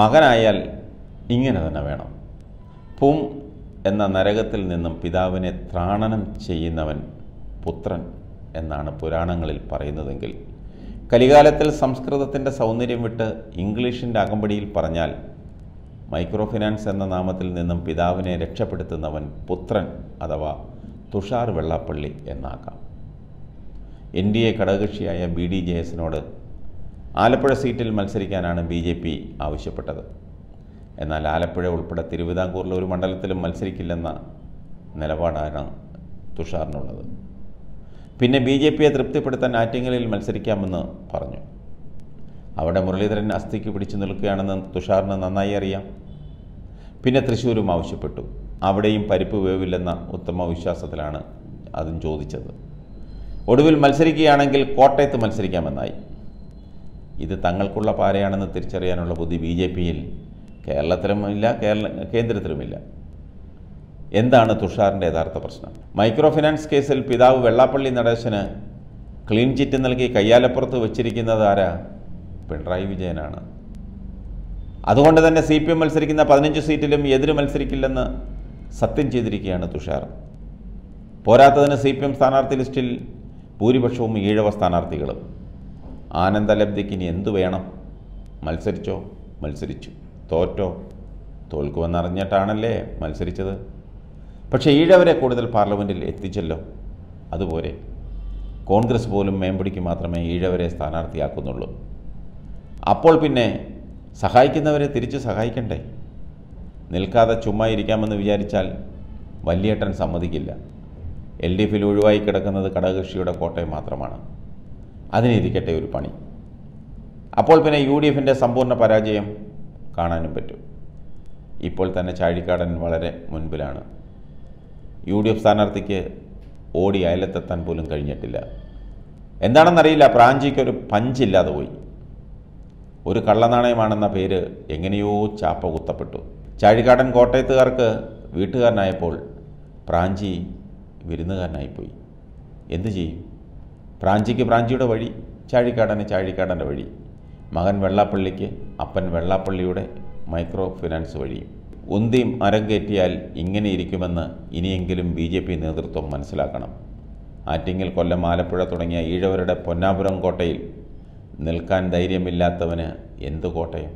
മകനായാൽ ഇങ്ങനെ തന്നെ വേണം പും എന്ന നരകത്തിൽ നിന്നും പിതാവിനെ ത്രാണനം ചെയ്യുന്നവൻ പുത്രൻ എന്നാണ് പുരാണങ്ങളിൽ പറയുന്നതെങ്കിൽ കലികാലത്തിൽ സംസ്കൃതത്തിൻ്റെ സൗന്ദര്യം വിട്ട് ഇംഗ്ലീഷിൻ്റെ അകമ്പടിയിൽ പറഞ്ഞാൽ മൈക്രോ ഫിനാൻസ് എന്ന നാമത്തിൽ നിന്നും പിതാവിനെ രക്ഷപ്പെടുത്തുന്നവൻ പുത്രൻ അഥവാ തുഷാർ വെള്ളാപ്പള്ളി എന്നാക്കാം എൻ ഡി എ ഘടകകക്ഷിയായ ബി ഡി ജെ എസിനോട് ആലപ്പുഴ സീറ്റിൽ മത്സരിക്കാനാണ് ബി ജെ പി ആവശ്യപ്പെട്ടത് എന്നാൽ ആലപ്പുഴ ഉൾപ്പെടെ തിരുവിതാംകൂറിലെ ഒരു മണ്ഡലത്തിലും മത്സരിക്കില്ലെന്ന നിലപാടാണ് തുഷാറിനുള്ളത് പിന്നെ ബി ജെ പിയെ തൃപ്തിപ്പെടുത്താൻ ആറ്റിങ്ങലിൽ മത്സരിക്കാമെന്ന് പറഞ്ഞു അവിടെ മുരളീധരൻ അസ്ഥിക്ക് പിടിച്ചു നിൽക്കുകയാണെന്ന് തുഷാറിന് നന്നായി അറിയാം പിന്നെ തൃശ്ശൂരും ആവശ്യപ്പെട്ടു അവിടെയും പരിപ്പ് വേവില്ലെന്ന ഉത്തമ വിശ്വാസത്തിലാണ് അതും ചോദിച്ചത് ഒടുവിൽ മത്സരിക്കുകയാണെങ്കിൽ കോട്ടയത്ത് മത്സരിക്കാമെന്നായി ഇത് തങ്ങൾക്കുള്ള പാരയാണെന്ന് തിരിച്ചറിയാനുള്ള ബുദ്ധി ബി ജെ പിയിൽ കേരളത്തിലുമില്ല കേരള കേന്ദ്രത്തിലുമില്ല എന്താണ് തുഷാറിൻ്റെ യഥാർത്ഥ പ്രശ്നം മൈക്രോ ഫിനാൻസ് കേസിൽ പിതാവ് വെള്ളാപ്പള്ളി നടേശന് ക്ലീൻ ചിറ്റ് നൽകി കയ്യാലപ്പുറത്ത് വെച്ചിരിക്കുന്നത് ആരാ പിണറായി വിജയനാണ് അതുകൊണ്ട് തന്നെ സി പി എം മത്സരിക്കുന്ന പതിനഞ്ച് സീറ്റിലും എതിര് മത്സരിക്കില്ലെന്ന് സത്യം ചെയ്തിരിക്കുകയാണ് തുഷാർ പോരാത്തതിന് സി പി എം സ്ഥാനാർത്ഥി ലിസ്റ്റിൽ ഭൂരിപക്ഷവും ഈഴവ സ്ഥാനാർത്ഥികളും ആനന്ദലബ്ധിക്ക് ഇനി എന്തു വേണം മത്സരിച്ചോ മത്സരിച്ചു തോറ്റോ തോൽക്കുമെന്നറിഞ്ഞിട്ടാണല്ലേ മത്സരിച്ചത് പക്ഷേ ഈഴവരെ കൂടുതൽ പാർലമെൻറ്റിൽ എത്തിച്ചല്ലോ അതുപോലെ കോൺഗ്രസ് പോലും മേമ്പിടിക്ക് മാത്രമേ ഈഴവരെ സ്ഥാനാർത്ഥിയാക്കുന്നുള്ളൂ അപ്പോൾ പിന്നെ സഹായിക്കുന്നവരെ തിരിച്ച് സഹായിക്കണ്ടേ നിൽക്കാതെ ചുമ്മാ ഇരിക്കാമെന്ന് വിചാരിച്ചാൽ വല്യേട്ടൻ സമ്മതിക്കില്ല എൽ ഡി എഫിൽ ഒഴിവായി കിടക്കുന്നത് ഘടകകക്ഷിയുടെ കോട്ടയം മാത്രമാണ് അതിനിരിക്കട്ടെ ഒരു പണി അപ്പോൾ പിന്നെ യു ഡി എഫിൻ്റെ സമ്പൂർണ്ണ പരാജയം കാണാനും പറ്റും ഇപ്പോൾ തന്നെ ചാഴിക്കാടൻ വളരെ മുൻപിലാണ് യു ഡി എഫ് സ്ഥാനാർത്ഥിക്ക് ഓടി അയലത്തെത്താൻ പോലും കഴിഞ്ഞിട്ടില്ല എന്താണെന്നറിയില്ല പ്രാഞ്ചിക്ക് ഒരു പഞ്ചില്ലാതെ പോയി ഒരു കള്ളനാണയമാണെന്ന പേര് എങ്ങനെയോ ചാപ്പ കുത്തപ്പെട്ടു ചാഴിക്കാടൻ കോട്ടയത്തുകാർക്ക് വീട്ടുകാരനായപ്പോൾ പ്രാഞ്ചി വിരുന്നുകാരനായിപ്പോയി എന്തു ചെയ്യും പ്രാഞ്ചിക്ക് പ്രാഞ്ചിയുടെ വഴി ചാഴിക്കാടന് ചാഴിക്കാടൻ്റെ വഴി മകൻ വെള്ളാപ്പള്ളിക്ക് അപ്പൻ വെള്ളാപ്പള്ളിയുടെ മൈക്രോ ഫിനാൻസ് വഴി ഒന്തിയും അരങ്കേറ്റിയാൽ ഇരിക്കുമെന്ന് ഇനിയെങ്കിലും ബി ജെ പി നേതൃത്വം മനസ്സിലാക്കണം ആറ്റിങ്ങൽ കൊല്ലം ആലപ്പുഴ തുടങ്ങിയ ഈഴവരുടെ പൊന്നാപുരം കോട്ടയിൽ നിൽക്കാൻ ധൈര്യമില്ലാത്തവന് എന്ത് കോട്ടയം